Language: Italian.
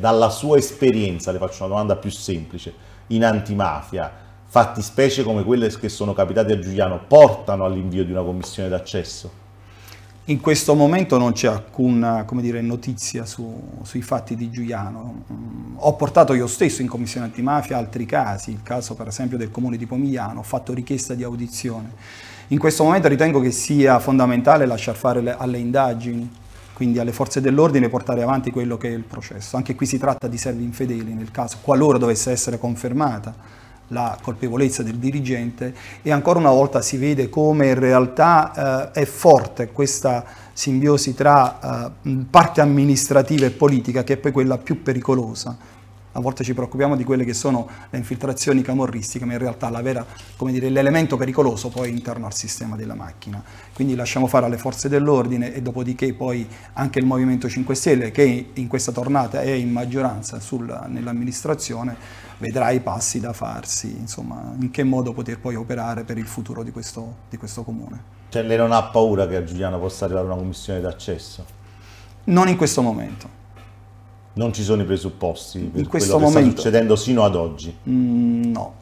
dalla sua esperienza, le faccio una domanda più semplice, in antimafia, fatti specie come quelle che sono capitate a Giuliano portano all'invio di una commissione d'accesso? In questo momento non c'è alcuna dire, notizia su, sui fatti di Giuliano. Mm, ho portato io stesso in commissione antimafia altri casi, il caso per esempio del comune di Pomigliano, ho fatto richiesta di audizione. In questo momento ritengo che sia fondamentale lasciar fare le, alle indagini quindi alle forze dell'ordine portare avanti quello che è il processo. Anche qui si tratta di servi infedeli nel caso, qualora dovesse essere confermata la colpevolezza del dirigente e ancora una volta si vede come in realtà eh, è forte questa simbiosi tra eh, parte amministrativa e politica che è poi quella più pericolosa a volte ci preoccupiamo di quelle che sono le infiltrazioni camorristiche, ma in realtà vera, dire, l'elemento pericoloso poi è interno al sistema della macchina. Quindi lasciamo fare alle forze dell'ordine e dopodiché poi anche il Movimento 5 Stelle, che in questa tornata è in maggioranza nell'amministrazione, vedrà i passi da farsi, insomma, in che modo poter poi operare per il futuro di questo, di questo comune. Cioè lei non ha paura che a Giuliano possa arrivare una commissione d'accesso? Non in questo momento non ci sono i presupposti per in questo quello momento, che sta succedendo sino ad oggi? Mm, no,